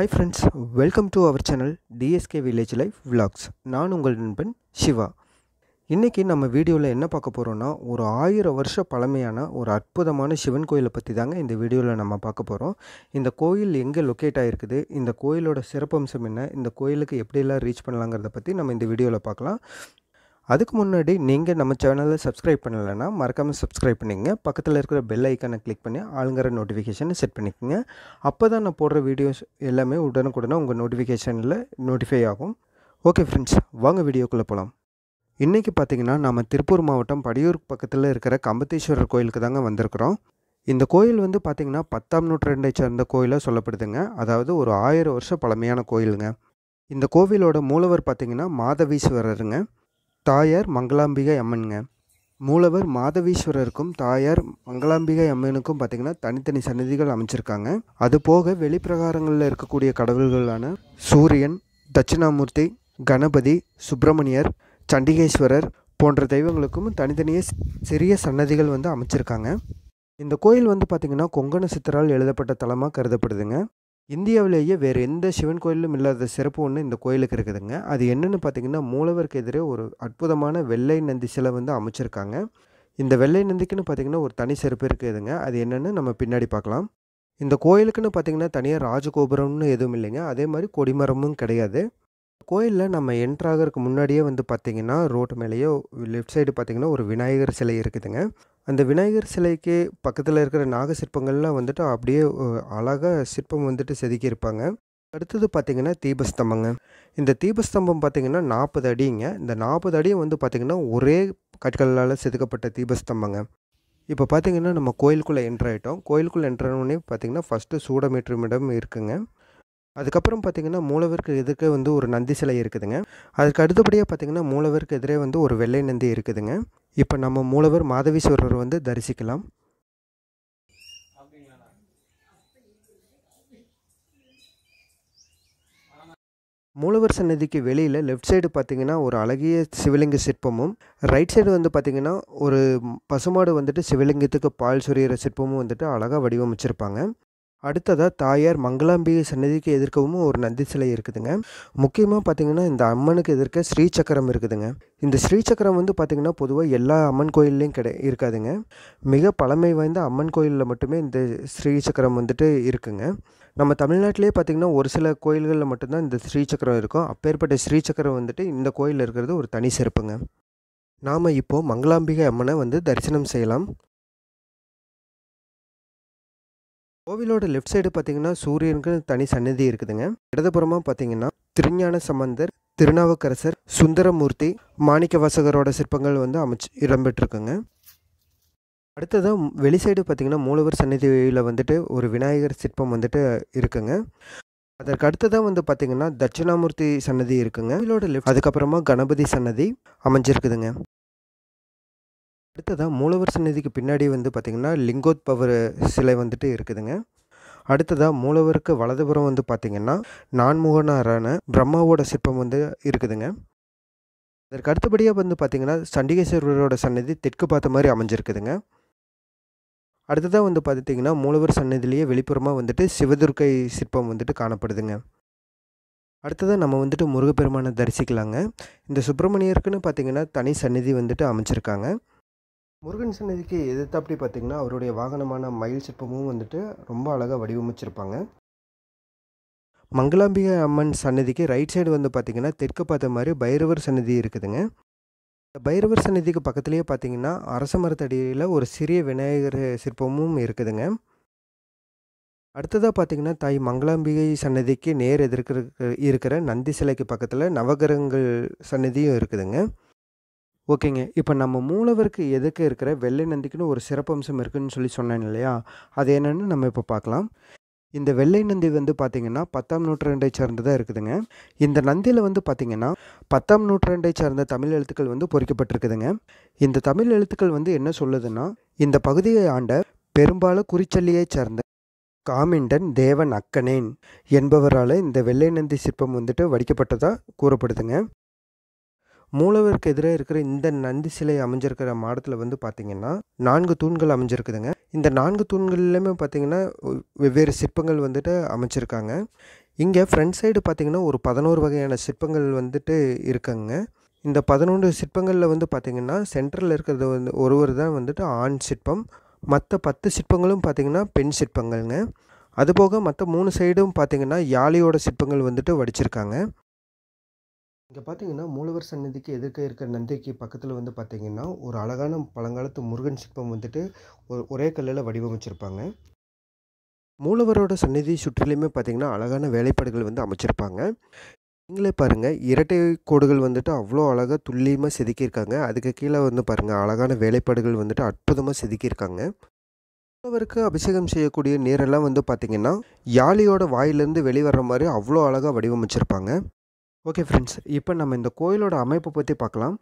high friends welcome to our channel DSK village life vlogs நான் உங்கள் நண்பன் சிவா இன்றைக்கி நம்ம வீடியோவில் என்ன பார்க்க போகிறோன்னா ஒரு ஆயிரம் வருஷ பழமையான ஒரு அற்புதமான சிவன் கோயிலை பற்றி தாங்க இந்த வீடியோவில் நம்ம பார்க்க போகிறோம் இந்த கோயில் எங்கே லொக்கேட் ஆகிருக்குது இந்த கோயிலோட சிறப்பம்சம் என்ன இந்த கோயிலுக்கு எப்படியெல்லாம் ரீச் பண்ணலாங்கிறத பற்றி நம்ம இந்த வீடியோவில் பார்க்கலாம் அதுக்கு முன்னாடி நீங்கள் நம்ம சேனலை சப்ஸ்கிரைப் பண்ணலைன்னா மறக்காமல் சப்ஸ்கிரைப் பண்ணிக்கங்க பக்கத்தில் இருக்கிற பெல் ஐக்கானை கிளிக் பண்ணி ஆளுங்கிற நோட்டிஃபிகேஷனை செட் பண்ணிக்கோங்க அப்போ தான் நான் போடுற வீடியோஸ் எல்லாமே உடனுக்குடனே உங்கள் நோட்டிஃபிகேஷனில் நோட்டிஃபை ஆகும் ஓகே ஃப்ரெண்ட்ஸ் வாங்க வீடியோக்குள்ளே போகலாம் இன்றைக்கி பார்த்திங்கன்னா நம்ம திருப்பூர் மாவட்டம் படியூர் பக்கத்தில் இருக்கிற கம்பத்தீஸ்வரர் கோயிலுக்கு தாங்க வந்திருக்கிறோம் இந்த கோயில் வந்து பார்த்திங்கன்னா பத்தாம் நூற்றாண்டை சேர்ந்த கோயிலாக சொல்லப்படுதுங்க அதாவது ஒரு ஆயிரம் வருஷம் பழமையான கோயிலுங்க இந்த கோவிலோட மூலவர் பார்த்திங்கன்னா மாதவீஸ்வரருங்க தாயார் மங்களாம்பிகை அம்மனுங்க மூலவர் மாதவீஸ்வரருக்கும் தாயார் மங்களாம்பிகை அம்மனுக்கும் பார்த்திங்கன்னா தனித்தனி சன்னதிகள் அமைச்சிருக்காங்க அது போக வெளிப்பிரகாரங்களில் இருக்கக்கூடிய கடவுள்களான சூரியன் தட்சிணாமூர்த்தி கணபதி சுப்பிரமணியர் சண்டிகேஸ்வரர் போன்ற தெய்வங்களுக்கும் தனித்தனியே சிறிய சன்னதிகள் வந்து அமைச்சிருக்காங்க இந்த கோயில் வந்து பார்த்திங்கன்னா கொங்கண சித்தரால் எழுதப்பட்ட தலமாக கருதப்படுதுங்க இந்தியாவிலேயே வேறு எந்த சிவன் கோயிலும் இல்லாத சிறப்பு ஒன்று இந்த கோயிலுக்கு இருக்குதுங்க அது என்னென்னு பார்த்தீங்கன்னா மூலவருக்கு எதிரே ஒரு அற்புதமான வெள்ளை நந்தி சிலை வந்து அமைச்சிருக்காங்க இந்த வெள்ளை நந்திக்குன்னு பார்த்திங்கன்னா ஒரு தனி சிறப்பு இருக்குதுங்க அது என்னென்னு நம்ம பின்னாடி பார்க்கலாம் இந்த கோயிலுக்குன்னு பார்த்திங்கன்னா தனியாக ராஜகோபுரம்னு எதுவும் இல்லைங்க அதே மாதிரி கொடிமரமும் கிடையாது கோயிலில் நம்ம என்ட்ராகிறதுக்கு முன்னாடியே வந்து பார்த்திங்கன்னா ரோட்டு மேலேயோ லெஃப்ட் சைடு பார்த்திங்கன்னா ஒரு விநாயகர் சிலை இருக்குதுங்க அந்த விநாயகர் சிலைக்கு பக்கத்தில் இருக்கிற நாக சிற்பங்கள்லாம் வந்துட்டு அப்படியே அழகாக சிற்பம் வந்துட்டு செதுக்கியிருப்பாங்க அடுத்தது பார்த்திங்கன்னா தீபஸ்தம்பங்க இந்த தீபஸ்தம்பம் பார்த்திங்கன்னா நாற்பது அடிங்க இந்த நாற்பது அடியும் வந்து பார்த்திங்கன்னா ஒரே கற்களால் செதுக்கப்பட்ட தீபஸ்தம்பங்க இப்போ பார்த்திங்கன்னா நம்ம கோயிலுக்குள்ளே என்ட்ரு ஆகிட்டோம் கோயிலுக்குள்ளே என்ட்ரானோடனே பார்த்திங்கன்னா ஃபஸ்ட்டு சூடமேற்றுமிடம் இருக்குங்க அதுக்கப்புறம் பார்த்திங்கன்னா மூலவருக்கு எதிர்க்க வந்து ஒரு நந்தி சிலை இருக்குதுங்க அதுக்கு அடுத்தபடியாக பார்த்திங்கன்னா மூலவருக்கு எதிரே வந்து ஒரு வெள்ளை நந்தி இருக்குதுங்க இப்போ நம்ம மூலவர் மாதவீஸ்வரர் வந்து தரிசிக்கலாம் மூலவர் சன்னதிக்கு வெளியில் லெஃப்ட் சைடு பார்த்திங்கன்னா ஒரு அழகிய சிவலிங்க சிற்பமும் ரைட் சைடு வந்து பார்த்திங்கன்னா ஒரு பசுமாடு வந்துட்டு சிவலிங்கத்துக்கு பால் சொரியிற சிற்பமும் வந்துட்டு அழகாக வடிவமைச்சிருப்பாங்க அடுத்ததாக தாயார் மங்களாம்பிகை சன்னதிக்கு எதிர்க்கவும் ஒரு நந்தி சிலை இருக்குதுங்க முக்கியமாக பார்த்திங்கன்னா இந்த அம்மனுக்கு எதிர்க்க ஸ்ரீசக்கரம் இருக்குதுங்க இந்த ஸ்ரீசக்கரம் வந்து பார்த்திங்கன்னா பொதுவாக எல்லா அம்மன் கோயில்லையும் கிடை இருக்காதுங்க மிக பழமை வாய்ந்த அம்மன் கோயிலில் மட்டுமே இந்த ஸ்ரீசக்கரம் வந்துட்டு இருக்குங்க நம்ம தமிழ்நாட்டிலே பார்த்திங்கன்னா ஒரு சில கோயில்களில் மட்டும்தான் இந்த ஸ்ரீசக்கரம் இருக்கும் அப்பேற்பட்ட ஸ்ரீசக்கரம் வந்துட்டு இந்த கோயிலில் இருக்கிறது ஒரு தனி சிறப்புங்க நாம் இப்போது மங்களாம்பிகை அம்மனை வந்து தரிசனம் செய்யலாம் கோவிலோட லெஃப்ட் சைடு பார்த்தீங்கன்னா சூரியனுக்கு தனி சன்னதி இருக்குதுங்க இடதுபுறமாக பார்த்தீங்கன்னா திருஞான சம்பந்தர் திருநாவுக்கரசர் சுந்தரமூர்த்தி மாணிக்க வாசகரோட சிற்பங்கள் வந்து அமைச்சு இடம்பெற்றிருக்குங்க அடுத்ததாக வெளி சைடு பார்த்தீங்கன்னா மூலவர் சன்னதியில் வந்துட்டு ஒரு விநாயகர் சிற்பம் வந்துட்டு இருக்குங்க அதற்கு அடுத்ததாக வந்து பார்த்திங்கன்னா தட்சிணாமூர்த்தி சன்னதி இருக்குங்க இதோட அதுக்கப்புறமா கணபதி சன்னதி அமைஞ்சிருக்குதுங்க அடுத்ததாக மூலவர் சன்னதிக்கு பின்னாடி வந்து பார்த்திங்கன்னா லிங்கோத் பவர் சிலை வந்துட்டு இருக்குதுங்க அடுத்ததாக மூலவருக்கு வலதுபுறம் வந்து பார்த்திங்கன்னா நான்முகனாரான பிரம்மாவோட சிற்பம் வந்து இருக்குதுங்க அதற்கு அடுத்தபடியாக வந்து பார்த்திங்கன்னா சண்டிகேஸ்வரரோட சன்னதி தெற்கு பார்த்த மாதிரி அமைஞ்சிருக்குதுங்க அடுத்ததாக வந்து பார்த்திங்கன்னா மூலவர் சன்னதியிலேயே வெளிப்புறமாக வந்துட்டு சிவதுர்க்கை சிற்பம் வந்துட்டு காணப்படுதுங்க அடுத்ததாக நம்ம வந்துட்டு முருகப்பெருமானை தரிசிக்கலாங்க இந்த சுப்பிரமணியருக்குன்னு பார்த்திங்கன்னா தனி சன்னதி வந்துட்டு அமைச்சிருக்காங்க முருகன் சன்னதிக்கு எதிர்த்து அப்படி பார்த்திங்கன்னா அவருடைய வாகனமான மயில் சிற்பமும் வந்துட்டு ரொம்ப அழகாக வடிவமைச்சிருப்பாங்க மங்களாம்பிகை அம்மன் சன்னதிக்கு ரைட் சைடு வந்து பார்த்திங்கன்னா தெற்கு பார்த்த மாதிரி பைரவர் சன்னதி இருக்குதுங்க இந்த பைரவர் சன்னதிக்கு பக்கத்துலேயே பார்த்தீங்கன்னா அரச மரத்தடியில் ஒரு சிறிய விநாயகர் சிற்பமும் இருக்குதுங்க அடுத்ததாக பார்த்தீங்கன்னா தாய் மங்களாம்பிகை சன்னதிக்கு நேர் எதிர்க்கிற இருக்கிற நந்தி சிலைக்கு பக்கத்தில் நவகிரகங்கள் சன்னதியும் இருக்குதுங்க ஓகேங்க இப்போ நம்ம மூலவருக்கு எதுக்கு இருக்கிற வெள்ளை நந்திக்குன்னு ஒரு சிறப்பம்சம் இருக்குதுன்னு சொல்லி சொன்னேன் இல்லையா அது என்னென்னு நம்ம இப்போ பார்க்கலாம் இந்த வெள்ளை நந்தி வந்து பார்த்திங்கன்னா பத்தாம் நூற்றாண்டை சார்ந்ததாக இருக்குதுங்க இந்த நந்தியில் வந்து பார்த்திங்கன்னா பத்தாம் நூற்றாண்டை சார்ந்த தமிழ் எழுத்துக்கள் வந்து பொறிக்கப்பட்டிருக்குதுங்க இந்த தமிழ் எழுத்துக்கள் வந்து என்ன சொல்லுதுன்னா இந்த பகுதியை ஆண்ட பெரும்பாலும் குறிச்சல்லியை சார்ந்த காமிண்டன் தேவன் அக்கனேன் என்பவரால் இந்த வெள்ளை நந்தி சிற்பம் வந்துட்டு வடிக்கப்பட்டதாக கூறப்படுதுங்க மூலவருக்கு எதிராக இருக்கிற இந்த நந்தி சிலை அமைஞ்சிருக்கிற மாடத்தில் வந்து பார்த்தீங்கன்னா நான்கு தூண்கள் அமைஞ்சிருக்குதுங்க இந்த நான்கு தூண்கள்லையுமே பார்த்தீங்கன்னா வெவ்வேறு சிற்பங்கள் வந்துட்டு அமைச்சிருக்காங்க இங்கே ஃப்ரண்ட் சைடு பார்த்திங்கன்னா ஒரு பதினோரு வகையான சிற்பங்கள் வந்துட்டு இருக்குங்க இந்த பதினொன்று சிற்பங்களில் வந்து பார்த்திங்கன்னா சென்ட்ரலில் இருக்கிறது வந்து ஒருவர் தான் வந்துட்டு ஆண் சிற்பம் மற்ற பத்து சிற்பங்களும் பார்த்திங்கன்னா பெண் சிற்பங்கள்ங்க அதுபோக மற்ற மூணு சைடும் பார்த்திங்கன்னா யாழியோட சிற்பங்கள் வந்துட்டு வடிச்சிருக்காங்க இங்கே பார்த்தீங்கன்னா மூலவர் சன்னதிக்கு எதிர்க்க இருக்கிற நந்திக்கு பக்கத்தில் வந்து பார்த்திங்கன்னா ஒரு அழகான பழங்காலத்து முருகன் சிற்பம் வந்துட்டு ஒரு ஒரே கல்லில் வடிவமைச்சிருப்பாங்க மூலவரோட சன்னிதி சுற்றிலையுமே பார்த்திங்கன்னா அழகான வேலைப்பாடுகள் வந்து அமைச்சிருப்பாங்க நீங்களே பாருங்கள் இரட்டை கோடுகள் வந்துட்டு அவ்வளோ அழகாக துல்லியமாக செதுக்கியிருக்காங்க அதுக்கு கீழே வந்து பாருங்கள் அழகான வேலைப்பாடுகள் வந்துட்டு அற்புதமாக செதுக்கியிருக்காங்க மூலவருக்கு அபிஷேகம் செய்யக்கூடிய நீரெல்லாம் வந்து பார்த்திங்கன்னா யாழியோட வாயிலிருந்து வெளிவர மாதிரி அவ்வளோ அழகாக வடிவமைச்சிருப்பாங்க ஓகே ஃப்ரெண்ட்ஸ் இப்போ நம்ம இந்த கோயிலோட அமைப்பை பற்றி பார்க்கலாம்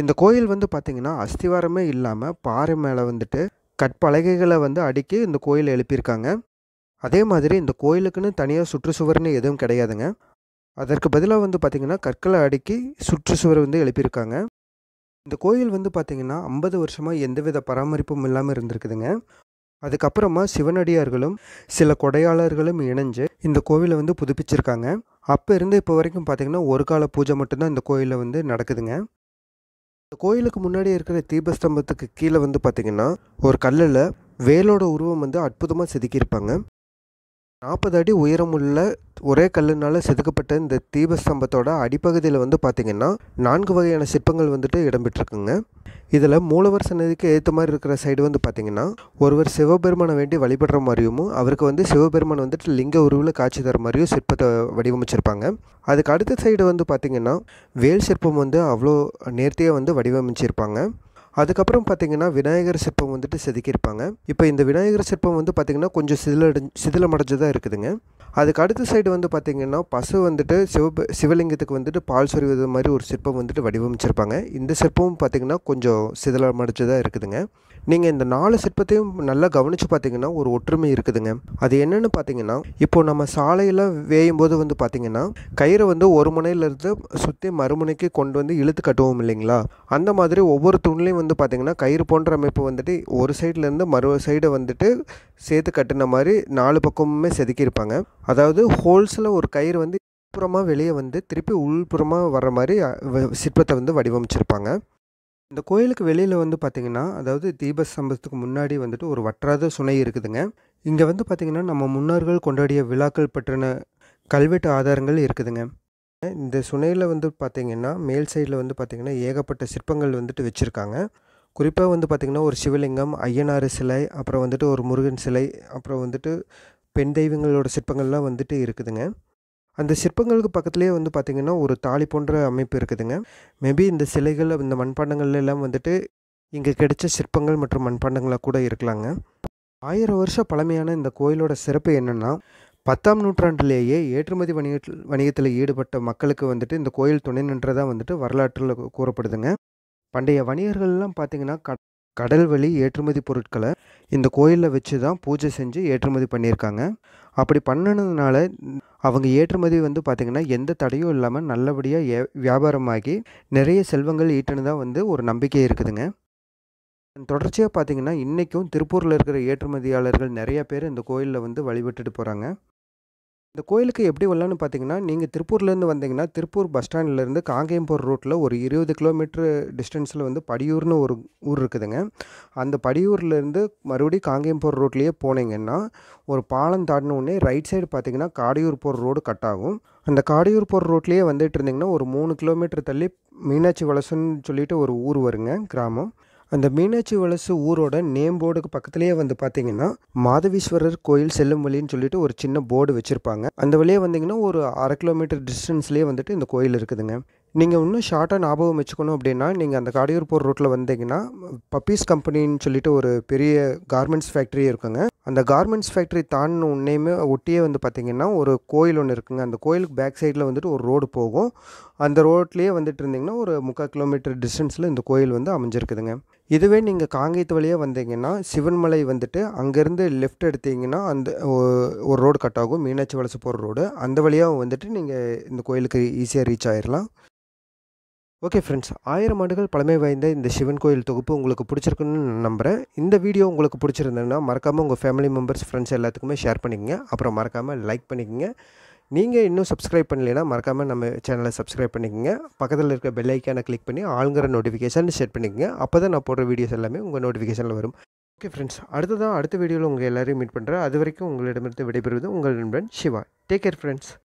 இந்த கோயில் வந்து பார்த்திங்கன்னா அஸ்திவாரமே இல்லாமல் பாறை மேலே வந்துட்டு கற்பலகைகளை வந்து அடுக்கி இந்த கோயிலை எழுப்பியிருக்காங்க அதே மாதிரி இந்த கோயிலுக்குன்னு தனியாக சுற்றுச்சுவர்னு எதுவும் கிடையாதுங்க அதற்கு பதிலாக வந்து பார்த்திங்கன்னா கற்களை அடுக்கி சுற்றுச்சுவர் வந்து எழுப்பியிருக்காங்க இந்த கோயில் வந்து பார்த்திங்கன்னா ஐம்பது வருஷமாக எந்தவித பராமரிப்பும் இல்லாமல் இருந்திருக்குதுங்க அதுக்கப்புறமா சிவனடியார்களும் சில கொடையாளர்களும் இணைஞ்சு இந்த கோவிலை வந்து புதுப்பிச்சிருக்காங்க அப்போ இருந்து இப்போ வரைக்கும் பார்த்திங்கன்னா ஒரு கால பூஜை மட்டும்தான் இந்த கோயிலில் வந்து நடக்குதுங்க இந்த கோயிலுக்கு முன்னாடி இருக்கிற தீபஸ்தம்பத்துக்கு கீழே வந்து பார்த்திங்கன்னா ஒரு கல்லில் வேலோட உருவம் வந்து அற்புதமாக செதுக்கியிருப்பாங்க நாற்பது அடி உயரமுள்ள ஒரே கல்லுனால் செதுக்கப்பட்ட இந்த தீபஸ்தம்பத்தோட அடிப்பகுதியில் வந்து பார்த்திங்கன்னா நான்கு வகையான சிற்பங்கள் வந்துட்டு இடம்பெற்றிருக்குங்க இதில் மூலவர் சன்னதிக்கு ஏற்ற மாதிரி இருக்கிற சைடு வந்து பார்த்திங்கன்னா ஒருவர் சிவபெருமானை வேண்டி வழிபடுற மாதிரியும் அவருக்கு வந்து சிவபெருமான் வந்துட்டு லிங்க உருவில் காட்சி தர மாதிரியும் சிற்பத்தை வடிவமைச்சிருப்பாங்க அதுக்கு அடுத்த சைடு வந்து பார்த்திங்கன்னா வேல் சிற்பம் வந்து அவ்வளோ நேர்த்தியாக வந்து வடிவமைச்சிருப்பாங்க அதுக்கப்புறம் பார்த்தீங்கன்னா விநாயகர் சிற்பம் வந்துட்டு செதுக்கியிருப்பாங்க இப்போ இந்த விநாயகர் சிற்பம் வந்து பார்த்திங்கன்னா கொஞ்சம் சிதிலடை சிதிலமடைஞ்சதாக இருக்குதுங்க அதுக்கு அடுத்த சைடு வந்து பார்த்திங்கன்னா பசு வந்துட்டு சிவ சிவலிங்கத்துக்கு வந்துட்டு பால் சொறிவது மாதிரி ஒரு சிற்பம் வந்துட்டு வடிவமைச்சிருப்பாங்க இந்த சிற்பமும் பார்த்தீங்கன்னா கொஞ்சம் சிதிலமடைஞ்சதாக இருக்குதுங்க நீங்கள் இந்த நாலு சிற்பத்தையும் நல்லா கவனித்து பார்த்தீங்கன்னா ஒரு ஒற்றுமை இருக்குதுங்க அது என்னென்னு பார்த்தீங்கன்னா இப்போ நம்ம சாலையில் வேயும் போது வந்து பார்த்தீங்கன்னா கயிறை வந்து ஒரு முனையிலேருந்து சுற்றி மறுமுனைக்கு கொண்டு வந்து இழுத்து கட்டுவோம் இல்லைங்களா அந்த மாதிரி ஒவ்வொரு துணிலையும் வந்து பார்த்தீங்கன்னா கயிறு போன்ற அமைப்பு வந்துட்டு ஒரு சைட்லேருந்து மறு சைடை வந்துட்டு சேர்த்து கட்டின மாதிரி நாலு பக்கமுமே செதுக்கியிருப்பாங்க அதாவது ஹோல்ஸில் ஒரு கயிறு வந்து புறமாக வெளியே வந்து திருப்பி உள்புறமாக வர மாதிரி சிற்பத்தை வந்து வடிவமைச்சிருப்பாங்க இந்த கோயிலுக்கு வெளியில் வந்து பார்த்திங்கன்னா அதாவது தீப சம்பத்துக்கு முன்னாடி வந்துட்டு ஒரு வற்றாத சுனை இருக்குதுங்க இங்கே வந்து பார்த்திங்கன்னா நம்ம முன்னோர்கள் கொண்டாடிய விழாக்கள் பற்றின கல்வெட்டு ஆதாரங்கள் இருக்குதுங்க இந்த சுனையில் வந்து பார்த்திங்கன்னா மேல் சைடில் வந்து பார்த்திங்கன்னா ஏகப்பட்ட சிற்பங்கள் வந்துட்டு வச்சுருக்காங்க குறிப்பாக வந்து பார்த்திங்கன்னா ஒரு சிவலிங்கம் ஐயனார் சிலை அப்புறம் வந்துட்டு ஒரு முருகன் சிலை அப்புறம் வந்துட்டு பெண் தெய்வங்களோட சிற்பங்கள்லாம் வந்துட்டு இருக்குதுங்க அந்த சிற்பங்களுக்கு பக்கத்துலேயே வந்து பார்த்திங்கன்னா ஒரு தாலி போன்ற அமைப்பு இருக்குதுங்க மேபி இந்த சிலைகள் இந்த மண்பாண்டங்கள் எல்லாம் வந்துட்டு இங்கே கிடைச்ச சிற்பங்கள் மற்றும் மண்பாண்டங்களாக கூட இருக்கலாங்க ஆயிரம் வருஷம் பழமையான இந்த கோயிலோட சிறப்பு என்னென்னா பத்தாம் நூற்றாண்டுலேயே ஏற்றுமதி வணிகத்தில் வணிகத்தில் ஈடுபட்ட மக்களுக்கு வந்துட்டு இந்த கோயில் துணை நின்றதாக வந்துட்டு வரலாற்றில் கூறப்படுதுங்க பண்டைய வணிகர்கள்லாம் பார்த்திங்கன்னா கடல் வழி ஏற்றுமதி பொருட்களை இந்த கோயிலில் வச்சு தான் பூஜை செஞ்சு ஏற்றுமதி பண்ணியிருக்காங்க அப்படி பண்ணினதுனால அவங்க ஏற்றுமதி வந்து பார்த்திங்கன்னா எந்த தடையும் இல்லாமல் நல்லபடியாக ஏ வியாபாரமாகி நிறைய செல்வங்கள் ஈட்டுனதாக வந்து ஒரு நம்பிக்கை இருக்குதுங்க தொடர்ச்சியாக பார்த்திங்கன்னா இன்றைக்கும் திருப்பூரில் இருக்கிற ஏற்றுமதியாளர்கள் நிறையா பேர் இந்த கோயிலில் வந்து வழிபட்டுட்டு போகிறாங்க இந்த கோயிலுக்கு எப்படி வரலான்னு பார்த்தீங்கன்னா நீங்கள் திருப்பூர்லேருந்து வந்தீங்கன்னா திருப்பூர் பஸ் ஸ்டாண்ட்லேருந்து காங்கேயம்பூர் ரோட்டில் ஒரு இருபது கிலோமீட்டர் டிஸ்டன்ஸில் வந்து படியூர்னு ஒரு ஊர் இருக்குதுங்க அந்த படியூர்லேருந்து மறுபடியும் காங்கேயம்பூர் ரோட்லேயே போனீங்கன்னா ஒரு பாலம் தாண்டினோடனே ரைட் சைடு பார்த்தீங்கன்னா காடியூர் போகிற ரோடு கட் ஆகும் அந்த காடியூர் போகிற ரோட்லேயே வந்துட்டு இருந்தீங்கன்னா ஒரு மூணு கிலோமீட்டர் தள்ளி மீனாட்சி வளசுன்னு சொல்லிட்டு ஒரு ஊர் வருங்க கிராமம் அந்த மீனாட்சி வலசு ஊரோட நேம் போர்டுக்கு பக்கத்துலேயே வந்து பார்த்தீங்கன்னா மாதவீஸ்வரர் கோயில் செல்லும் வழின்னு சொல்லிட்டு ஒரு சின்ன போர்டு வச்சுருப்பாங்க அந்த வழியே வந்தீங்கன்னா ஒரு அரை கிலோமீட்டர் டிஸ்டன்ஸ்லேயே வந்துட்டு இந்த கோயில் இருக்குதுங்க நீங்கள் இன்னும் ஷார்ட்டாக ஞாபகம் வச்சுக்கணும் அப்படின்னா நீங்கள் அந்த காடியூர் ரோட்டில் ரூட்டில் வந்தீங்கன்னா பப்பீஸ் கம்பெனின்னு சொல்லிட்டு ஒரு பெரிய கார்மெண்ட்ஸ் ஃபேக்ட்ரி இருக்குங்க அந்த கார்மெண்ட்ஸ் ஃபேக்ட்ரி தான் உன்னையுமே ஒட்டியே வந்து பார்த்தீங்கன்னா ஒரு கோயில் ஒன்று இருக்குங்க அந்த கோயிலுக்கு பேக் சைடில் வந்துட்டு ஒரு ரோடு போகும் அந்த ரோட்லேயே வந்துட்டு இருந்தீங்கன்னா ஒரு முக்கால் கிலோமீட்டர் டிஸ்டன்ஸில் இந்த கோயில் வந்து அமைஞ்சிருக்குதுங்க இதுவே நீங்கள் காங்கேயத்து வழியாக வந்தீங்கன்னா சிவன்மலை வந்துட்டு அங்கேருந்து லெஃப்ட் எடுத்தீங்கன்னா அந்த ஒரு ரோடு கட் ஆகும் மீனாட்சி வலசு போகிற ரோடு அந்த வழியாக வந்துட்டு நீங்கள் இந்த கோயிலுக்கு ஈஸியாக ரீச் ஆயிடலாம் ஓகே ஃப்ரெண்ட்ஸ் ஆயிரம் ஆண்டுகள் பழமை வாய்ந்த இந்த சிவன் கோயில் தொகுப்பு உங்களுக்கு பிடிச்சிருக்குன்னு நம்புகிறேன் இந்த வீடியோ உங்களுக்கு பிடிச்சிருந்ததுன்னா மறக்காமல் உங்கள் ஃபேமிலி மெம்பர்ஸ் ஃப்ரெண்ட்ஸ் எல்லாத்துக்குமே ஷேர் பண்ணிக்கோங்க அப்புறம் மறக்காமல் லைக் பண்ணிக்கங்க நீங்கள் இன்னும் சப்ஸ்கிரைப் பண்ணலைன்னா மறக்காமல் நம்ம சேனலை சப்ஸ்கிரைப் பண்ணிக்கோங்க பக்கத்தில் இருக்க பெல் ஐக்கானை கிளிக் பண்ணி ஆளுங்கிற நோட்டிஃபிகேஷன் செட் பண்ணிக்கோங்க அப்போ தான் நான் போடுற வீடியோஸ் எல்லாமே உங்கள் நோட்டிஃபிகேஷனில் வரும் ஓகே ஃப்ரெண்ட்ஸ் அடுத்ததான் அடுத்த வீடியோவில் உங்கள் எல்லோரையும் மீட் பண்ணுறேன் அது வரைக்கும் உங்களிடமிருந்து விடைபெறுவது உங்கள் நண்பன் சிவா டேக் கேர் ஃப்ரெண்ட்ஸ்